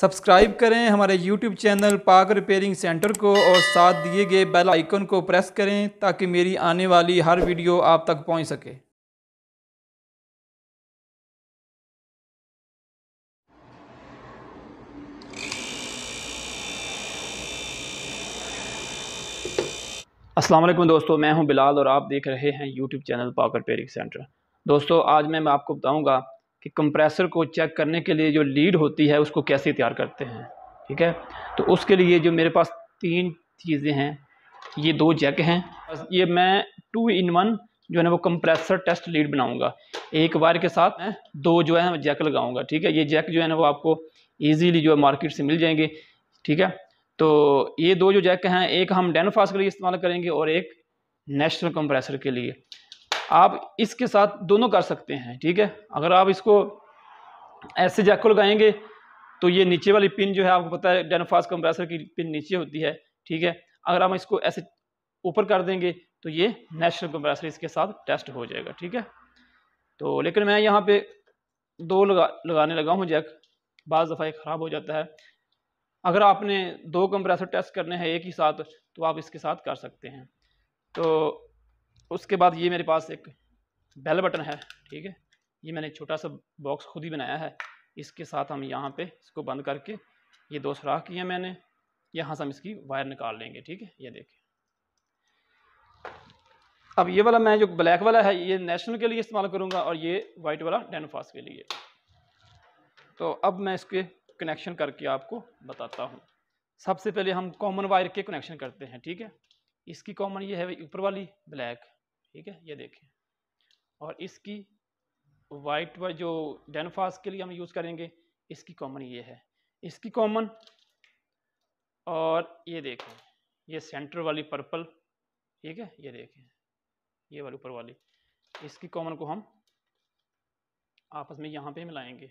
subscribe करें हमारे YouTube channel Pak repairing centre को और साथ दिए गए बेल आइकन को प्रेस करें ताकि मेरी आने वाली हर वीडियो आप तक पहुंच सके वालेकुम दोस्तों मैं हूं बिलाल और आप देख रहे हैं YouTube channel Pak repairing centre दोस्तों आज मैं आपको बताऊंगा कि कंप्रेसर को चेक करने के लिए जो लीड होती है उसको कैसे तैयार करते हैं ठीक है तो उसके लिए जो मेरे पास तीन चीज़ें हैं ये दो जैक हैं ये मैं टू इन वन जो है ना वो कंप्रेसर टेस्ट लीड बनाऊंगा एक वायर के साथ मैं दो जो है जैक लगाऊंगा ठीक है ये जैक जो है ना वो आपको इजीली जो है मार्केट से मिल जाएंगे ठीक है तो ये दो जो जैक हैं एक हम डेनोफास के लिए इस्तेमाल करेंगे और एक नेशनल कंप्रेसर के लिए आप इसके साथ दोनों कर सकते हैं ठीक है अगर आप इसको ऐसे जैक को लगाएंगे तो ये नीचे वाली पिन जो है आपको पता है डेनोफास कंप्रेसर की पिन नीचे होती है ठीक है अगर हम इसको ऐसे ऊपर कर देंगे तो ये नेचुरल कंप्रेसर इसके साथ टेस्ट हो जाएगा ठीक है तो लेकिन मैं यहाँ पे दो लगा लगाने लगा हूँ जैक बाज़ दफ़ा ख़राब हो जाता है अगर आपने दो कंप्रेसर टेस्ट करने हैं एक ही साथ तो आप इसके साथ कर सकते हैं तो उसके बाद ये मेरे पास एक बेल बटन है ठीक है ये मैंने छोटा सा बॉक्स खुद ही बनाया है इसके साथ हम यहाँ पे इसको बंद करके ये दो सुराख किए मैंने यहाँ से हम इसकी वायर निकाल लेंगे ठीक है ये देखें अब ये वाला मैं जो ब्लैक वाला है ये नेशनल के लिए इस्तेमाल करूँगा और ये वाइट वाला डेनोफास के लिए तो अब मैं इसके कनेक्शन करके आपको बताता हूँ सबसे पहले हम कॉमन वायर के कनेक्शन करते हैं ठीक है इसकी कॉमन ये है ऊपर वाली ब्लैक ठीक है ये देखें और इसकी वाइट व जो डेनफास के लिए हम यूज़ करेंगे इसकी कॉमन ये है इसकी कॉमन और ये देखें ये सेंटर वाली पर्पल ठीक है ये देखें ये वाली ऊपर वाली इसकी कॉमन को हम आपस में यहाँ पे मिलाएंगे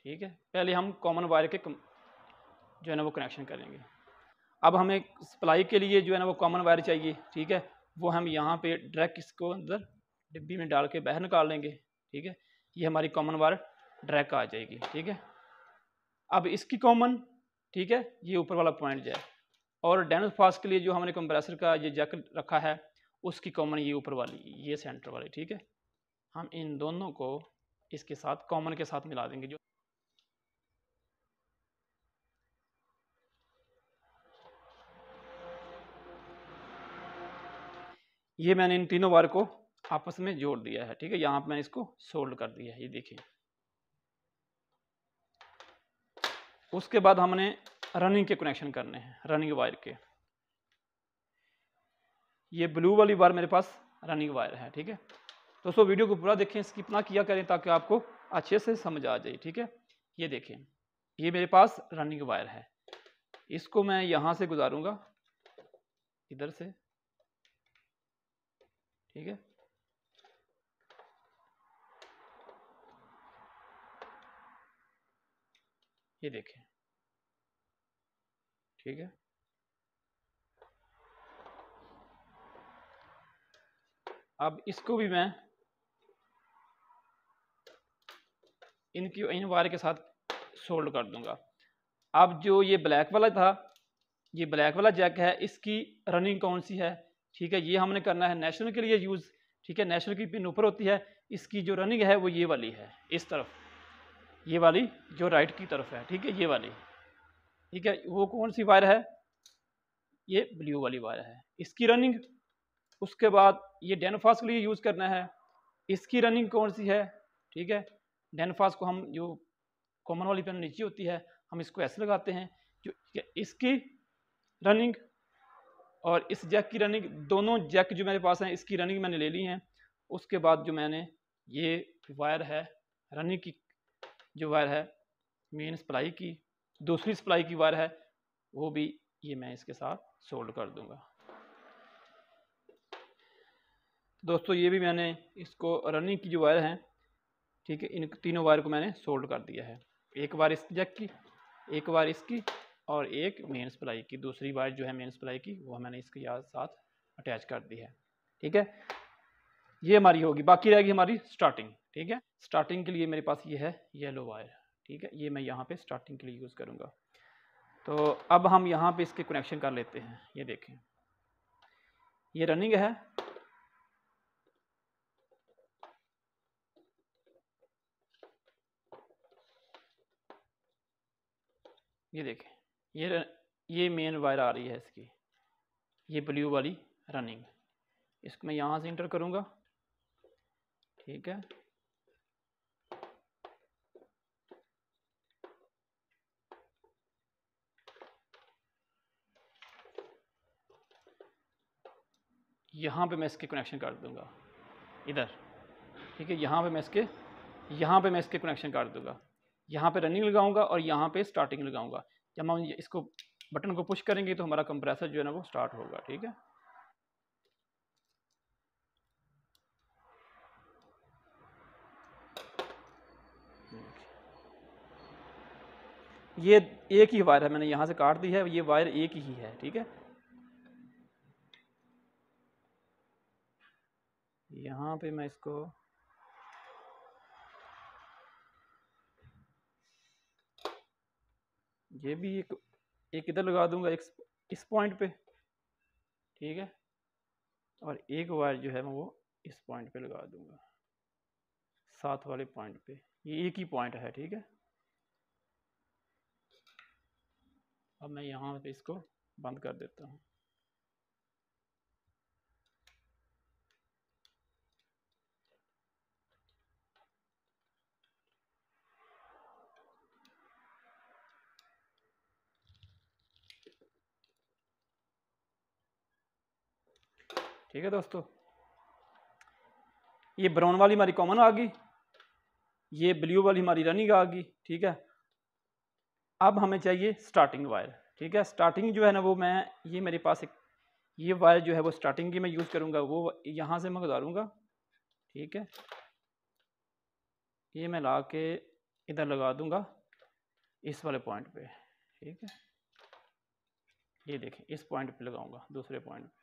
ठीक है पहले हम कॉमन वायर के कम, जो है ना वो कनेक्शन करेंगे अब हमें सप्लाई के लिए जो है ना वो कॉमन वायर चाहिए ठीक है वो हम यहाँ पे ड्रैक इसको अंदर डिब्बी में डाल के बाहर निकाल लेंगे ठीक है ये हमारी कॉमन वायर ड्रैक आ जाएगी ठीक है अब इसकी कॉमन ठीक है ये ऊपर वाला पॉइंट जाए और डैनल फास्ट के लिए जो हमने कंप्रेसर का ये जैक रखा है उसकी कॉमन ये ऊपर वाली ये सेंटर वाली ठीक है हम इन दोनों को इसके साथ कॉमन के साथ मिला देंगे जो ये मैंने इन तीनों वायर को आपस में जोड़ दिया है ठीक है यहां पर मैंने इसको सोल्ड कर दिया है ये देखिए उसके बाद हमने रनिंग के कनेक्शन करने हैं रनिंग वायर के ये ब्लू वाली वायर मेरे पास रनिंग वायर है ठीक है दोस्तों वीडियो को पूरा देखें स्किप ना किया करें ताकि आपको अच्छे से समझ आ जाए ठीक है ये देखें ये मेरे पास रनिंग वायर है इसको मैं यहां से गुजारूंगा इधर से ठीक है ये देखें ठीक है अब इसको भी मैं इनकी इन वायर के साथ सोल्ड कर दूंगा अब जो ये ब्लैक वाला था ये ब्लैक वाला जैक है इसकी रनिंग कौन सी है ठीक है ये हमने करना है नेशनल के लिए यूज़ ठीक है नेशनल की पिन ऊपर होती है इसकी जो रनिंग है वो ये वाली है इस तरफ ये वाली जो राइट की तरफ है ठीक है ये वाली ठीक है वो कौन सी वायर है ये ब्लू वाली वायर है इसकी रनिंग उसके बाद ये डेनफास के लिए यूज़ करना है इसकी रनिंग कौन सी है ठीक है डेनफास को हम जो कॉमन वाली पेन नीचे होती है हम इसको ऐसे लगाते हैं जो इसकी रनिंग और इस जैक की रनिंग दोनों जैक जो मेरे पास हैं इसकी रनिंग मैंने ले ली है उसके बाद जो मैंने ये वायर है रनिंग की जो वायर है मेन सप्लाई की दूसरी सप्लाई की वायर है वो भी ये मैं इसके साथ सोल्ड कर दूंगा दोस्तों ये भी मैंने इसको रनिंग की जो वायर है ठीक है इन तीनों वायर को मैंने सोल्ड कर दिया है एक बार इस जैक की एक बार इसकी और एक मेन सप्लाई की दूसरी वायर जो है मेन सप्लाई की वो मैंने इसके साथ अटैच कर दी है ठीक है ये हमारी होगी बाकी रहेगी हमारी स्टार्टिंग ठीक है स्टार्टिंग के लिए मेरे पास ये है येलो वायर ठीक है ये मैं यहाँ पे स्टार्टिंग के लिए यूज़ करूँगा तो अब हम यहाँ पे इसके कनेक्शन कर लेते हैं ये देखें ये रनिंग है ये देखें ये ये मेन वायर आ रही है इसकी ये ब्लू वाली रनिंग इसको मैं यहाँ से इंटर करूँगा ठीक है यहाँ पे मैं इसके कनेक्शन कर दूँगा इधर ठीक है यहाँ पे मैं इसके यहाँ पे मैं इसके कनेक्शन काट दूंगा यहाँ पे रनिंग लगाऊंगा और यहाँ पे स्टार्टिंग लगाऊंगा जब हम इसको बटन को पुश करेंगे तो हमारा कंप्रेसर जो है ना वो स्टार्ट होगा ठीक है ये एक ही वायर है मैंने यहां से काट दी है ये वायर एक ही है ठीक है यहां पे मैं इसको ये भी एक एक इधर लगा दूंगा एक इस पॉइंट पे ठीक है और एक वायर जो है मैं वो इस पॉइंट पे लगा दूंगा साथ वाले पॉइंट पे ये एक ही पॉइंट है ठीक है अब मैं यहाँ पे इसको बंद कर देता हूँ ठीक है दोस्तों ये ब्राउन वाली हमारी कॉमन आ गई ये ब्लू वाली हमारी रनिंग आ गई ठीक है अब हमें चाहिए स्टार्टिंग वायर ठीक है स्टार्टिंग जो है ना वो मैं ये मेरे पास एक ये वायर जो है वो स्टार्टिंग की मैं यूज़ करूँगा वो यहाँ से मैं गुजारूँगा ठीक है ये मैं ला के इधर लगा दूँगा इस वाले पॉइंट पे ठीक है ये देखें इस पॉइंट पे लगाऊंगा दूसरे पॉइंट पे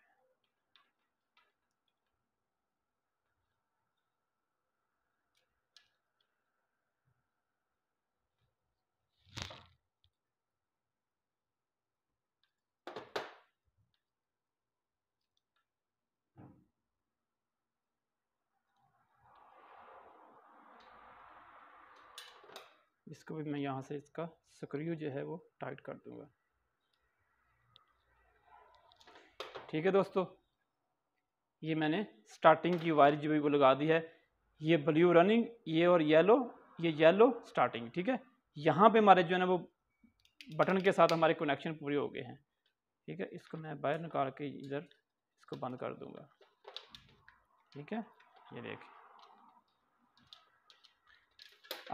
इसको भी मैं यहाँ से इसका स्क्रू जो है वो टाइट कर दूँगा ठीक है दोस्तों ये मैंने स्टार्टिंग की वायर जो भी वो लगा दी है ये ब्लू रनिंग ये और येलो ये येलो स्टार्टिंग ठीक है यहाँ पे हमारे जो है ना वो बटन के साथ हमारे कनेक्शन पूरे हो गए हैं ठीक है इसको मैं बाहर निकाल के इधर इसको बंद कर दूंगा ठीक है ये देख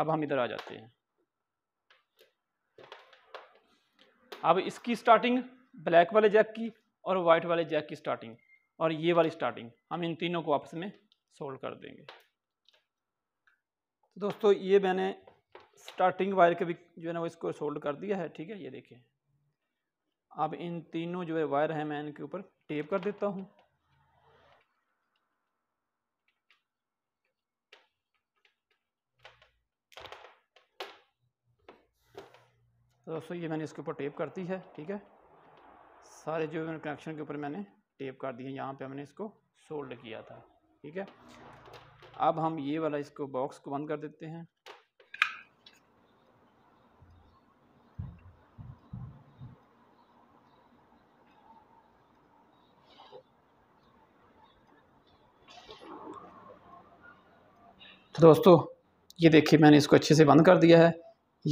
अब हम इधर आ जाते हैं अब इसकी स्टार्टिंग ब्लैक वाले जैक की और वाइट वाले जैक की स्टार्टिंग और ये वाली स्टार्टिंग हम इन तीनों को आपस में सोल्व कर देंगे तो दोस्तों ये मैंने स्टार्टिंग वायर के भी जो है ना वो इसको सोल्ड कर दिया है ठीक है ये देखिए अब इन तीनों जो है वायर हैं मैं इनके ऊपर टेप कर देता हूँ तो दोस्तों ये मैंने इसके ऊपर टेप कर दी है ठीक है सारे जो कनेक्शन के ऊपर मैंने टेप कर दिए यहाँ पे हमने इसको सोल्ड किया था ठीक है अब हम ये वाला इसको बॉक्स को बंद कर देते हैं तो दोस्तों ये देखिए मैंने इसको अच्छे से बंद कर दिया है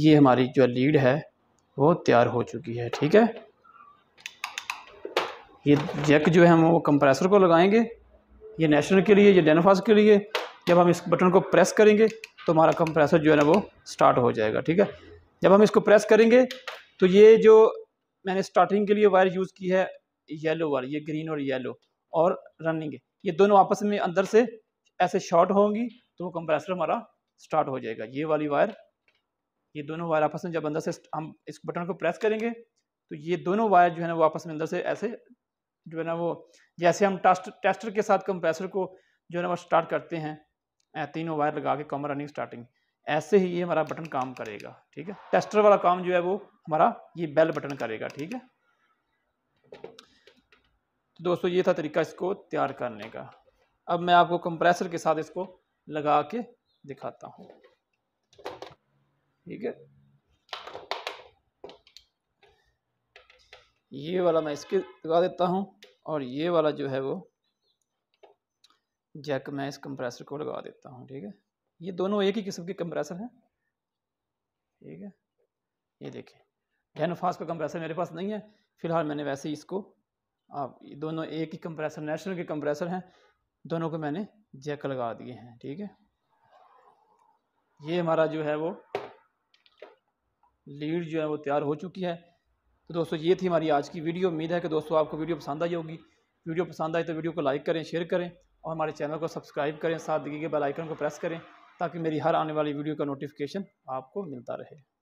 ये हमारी जो लीड है वो तैयार हो चुकी है ठीक है ये जैक जो है हम वो कंप्रेसर को लगाएंगे ये नेशनल के लिए ये डेनोफास के लिए जब हम इस बटन को प्रेस करेंगे तो हमारा कंप्रेसर जो है ना वो स्टार्ट हो जाएगा ठीक है जब हम इसको प्रेस करेंगे तो ये जो मैंने स्टार्टिंग के लिए वायर यूज़ की है येलो वाली ये ग्रीन और येलो और रनिंग ये दोनों आपस में अंदर से ऐसे शॉर्ट होंगी तो वो कंप्रेसर हमारा स्टार्ट हो जाएगा ये वाली वायर ये दोनों वायर आपस में जब अंदर से हम इस बटन को प्रेस करेंगे तो ये दोनों वायर जो है ना वो आपस में अंदर से ऐसे जो है ना वो जैसे हम टेस्ट टेस्टर के साथ कंप्रेसर को जो है ना वो स्टार्ट करते हैं तीनों वायर लगा के कॉमर रनिंग स्टार्टिंग ऐसे ही ये हमारा बटन काम करेगा ठीक है टेस्टर वाला काम जो है वो हमारा ये बेल बटन करेगा ठीक है तो दोस्तों ये था तरीका इसको तैयार करने का अब मैं आपको कंप्रेसर के साथ इसको लगा के दिखाता हूँ ठीक है ये वाला मैं इसके लगा देता हूँ और ये वाला जो है वो जैक मैं इस कंप्रेसर को लगा देता हूँ ठीक है ये दोनों एक ही किस्म के कंप्रेसर हैं ठीक है ये देखिए डेनोफास का कंप्रेसर मेरे पास नहीं है फ़िलहाल मैंने वैसे ही इसको आप ये दोनों एक ही कंप्रेसर नेशनल के कंप्रेसर हैं दोनों को मैंने जैक लगा दिए हैं ठीक है ये हमारा जो है वो लीड जो है वो तैयार हो चुकी है तो दोस्तों ये थी हमारी आज की वीडियो उम्मीद है कि दोस्तों आपको वीडियो पसंद आई होगी वीडियो पसंद आए तो वीडियो को लाइक करें शेयर करें और हमारे चैनल को सब्सक्राइब करें साथ दिखे के बेल आइकन को प्रेस करें ताकि मेरी हर आने वाली वीडियो का नोटिफिकेशन आपको मिलता रहे